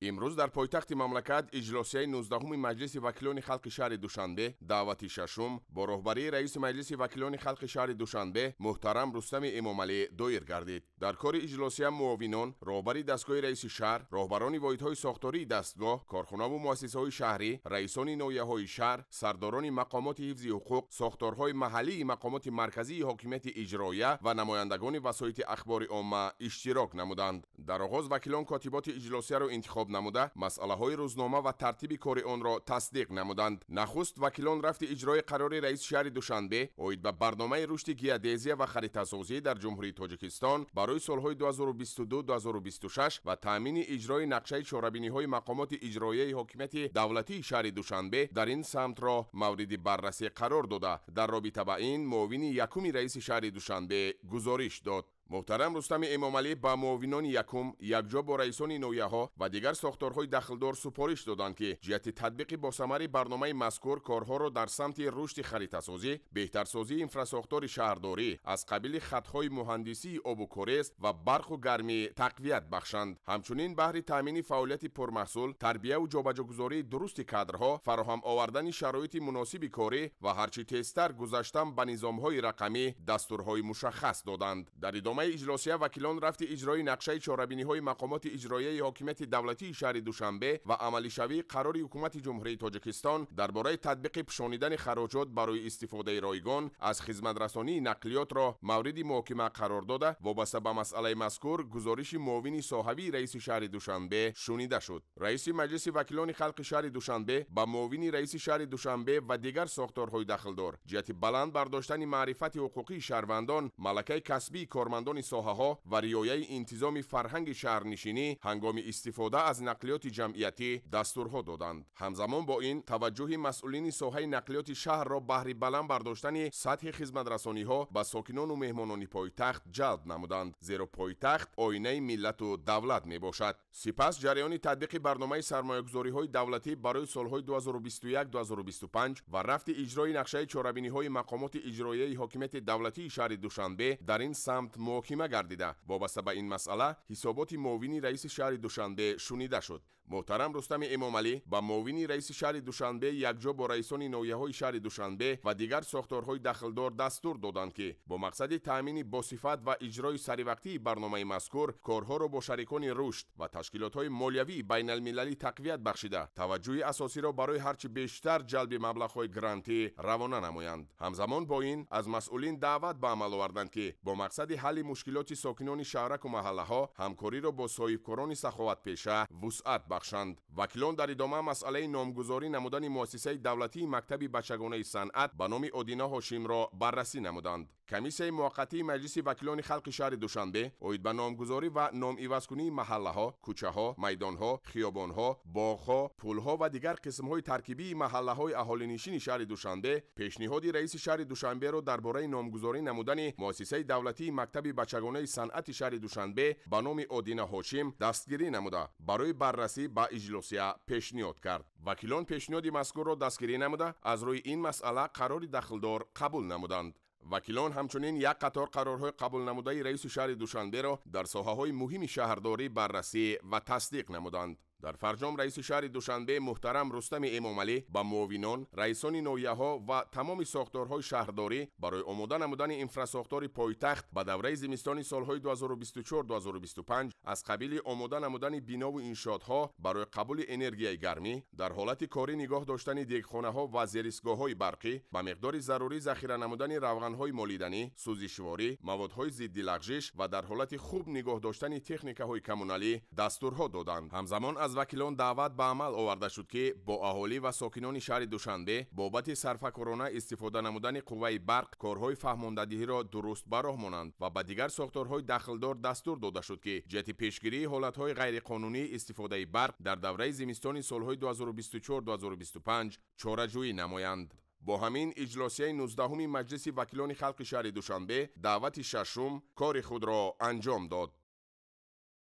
имрӯз дар пойтахти мамлакат иҷлосияи 19 маҷлиси вакилони халқи шаҳри душанбе даъвати шашум бо роҳбарии раиси маҷлиси вакилони халқи шаҳри душанбе муҳтарам рустами эмомалӣ доир гардид дар кори иҷлосия муовинон роҳбари дастгоҳи раиси шаҳр роҳбарони воҳидҳои сохтории дастгоҳ корхонаву муассисаҳои шаҳрӣ раисони ноҳияҳои шаҳр сардорони мақомоти ҳифзи ҳуқуқ сохторҳои маҳаллии мақомоти марказии ҳокимияти иҷроия ва намояндагони васоити ахбори омма иштирок намуданд дар оғоз вакилон котиботи иҷлосияро интихоб интихоб намуда масъалаҳои рӯзнома ва тартиби кори онро тасдиқ намуданд нахуст вакилон рафти иҷрои қарори раис шаҳри душанбе оид ба барномаи рушди геодезия ва харитасозӣ дар ҷумҳурии тоҷикистон барои солҳои 2022-2026 ва таъмини иҷрои нақшаи чорабиниҳои мақомоти иҷроияи ҳокимияти давлатии шаҳри душанбе дар ин самтро мавриди баррасӣ қарор дода дар робита ба ин муовини якуми раиси шаҳри душанбе гузориш дод محترم رستم امام علی با معاونان یکم یکجا با رئیسان ها و دیگر ساختارهای دخلدار سپارش دادند که جهت تطبیق با ثمر برنامه مذکور کارها را در سمت رشد خریطه‌سازی، بهترسازی انفراساختار شهرداری از قبیل خطهای مهندسی آب و کارست و برق و گرمی تقویت بخشند. همچنین بهر تامین فعالیت پرمحصول، تربیه و جابجاگذاری درست کادرها، فراهم آوردن شرایط مناسب کاری و هرچی تیزتر گذشتن به نظامهای رقمی دستورهای مشخص دادند. در برنامه اجلاسیه وکیلان رفت اجرای نقشه چاربینی های مقامات اجرایی حاکمیت دولتی شهر دوشنبه و عملی شوی قرار حکومت جمهوری تاجیکستان درباره تطبیق پشانیدن خراجات برای استفاده رایگان از خدمت رسانی نقلیات را مورد محاکمه قرار داده وابسته به مسئله مذکور گزارش معاون صاحبی رئیس شهر دوشنبه شنیده شد رئیس مجلس وکیلان خلق شهر دوشنبه با معاون رئیس شهر دوشنبه و دیگر ساختارهای دخلدار جهت بلند برداشتن معرفت حقوقی شهروندان ملکه کسبی کارمندان کارمندان ساحه ها و ریایه انتظام فرهنگ شهرنشینی هنگام استفاده از نقلیات جمعیتی دستورها دادند همزمان با این توجه مسئولین ساحه نقلیات شهر را بهره بلند برداشتن سطح خدمت رسانی ها به ساکنان و مهمانان پایتخت جلب نمودند زیرا پایتخت آینه ملت و دولت می باشد سپس جریان تطبیق برنامه سرمایه گذاری های دولتی برای سالهای 2021 2025 و رفت اجرای نقشه چاربینی های مقامات اجرایی حاکمیت دولتی شهر دوشنبه در این سمت مو محاکمه گردیده وابسته به این مسئله حسابات معاون رئیس شهر دوشنبه شنیده شد муҳтарам рустами эмомалӣ ба муовини раиси шаҳри душанбе якҷо бо раисони ноҳияҳои шаҳри душанбе ва дигар сохторҳои дахлдор дастур доданд ки бо мақсади таъмини босифат ва иҷрои саривақтии барномаи мазкур корҳоро бо шарикони рушд ва ташкилотҳои молиявии байналмилалӣ тақвият бахшида таваҷҷӯҳи асосиро барои ҳарчи бештар ҷалби маблағҳои грантӣ равона намоянд ҳамзамон бо ин аз масъулин даъват ба амал оварданд ки бо мақсади ҳалли мушкилоти сокинони шаҳраку маҳаллаҳо ҳамкориро бо соҳибкорони саховатпеша вусъат мебахшанд вакилон дар идома масъалаи номгузорӣ намудани муассисаи давлатии мактаби бачагонаи санъат ба номи одино ҳошимро баррасӣ намуданд комиссияи муваққатии маҷлиси вакилони халқи шаҳри душанбе оид ба номгузорӣ ва номивазкунии маҳаллаҳо кӯчаҳо майдонҳо хиёбонҳо боғҳо пулҳо ва дигар қисмҳои таркибии маҳаллаҳои аҳолинишини шаҳри душанбе пешниҳоди раиси шаҳри душанберо дар бораи номгузорӣ намудани муассисаи давлатии мактаби бачагонаи санъати шаҳри душанбе ба номи одина ҳошим дастгирӣ намуда барои баррасӣ ба иҷлосия пешниҳод кард вакилон пешниҳоди мазкурро дастгирӣ намуда аз рӯи ин масъала қарори дахлдор қабул намуданд وکیلان همچنین یک قطار قرارهای قبول نموده رئیس شهر دوشنبه را در ساحه های مهم شهرداری بررسی و تصدیق نمودند. در فرجام رئیس شهر دوشنبه محترم رستم امامالی، با معاونان رئیسان نویه ها و تمام ساختارهای شهرداری برای آماده نمودن انفراساختار پایتخت با دوره زمستانی سالهای 2024 2025 از قبیل آماده نمودن بنا و انشات ها برای قبول انرژی گرمی در حالت کاری نگاه داشتن دیگخانه ها و زیرسگاه های برقی با مقداری ضروری ذخیره نمودن روغن های مالیدنی سوزشواری مواد های ضد لغزش و در حالت خوب نگاه داشتن تکنیک های کمونالی دستور ها دادند همزمان از وکیلان دعوت به عمل آورده شد که با اهالی و ساکنان شهر دوشنبه بابت صرف کرونا استفاده نمودن قوه برق کارهای فهماندهی را درست براه مانند و به دیگر ساختارهای دخلدار دستور داده شد که جهت پیشگیری حالت های غیر قانونی استفاده برق در دوره زمستان سالهای 2024-2025 چاره نمایند با همین اجلاسیه 19 همی مجلس وکیلان خلق شهر دوشنبه دعوت ششم کار خود را انجام داد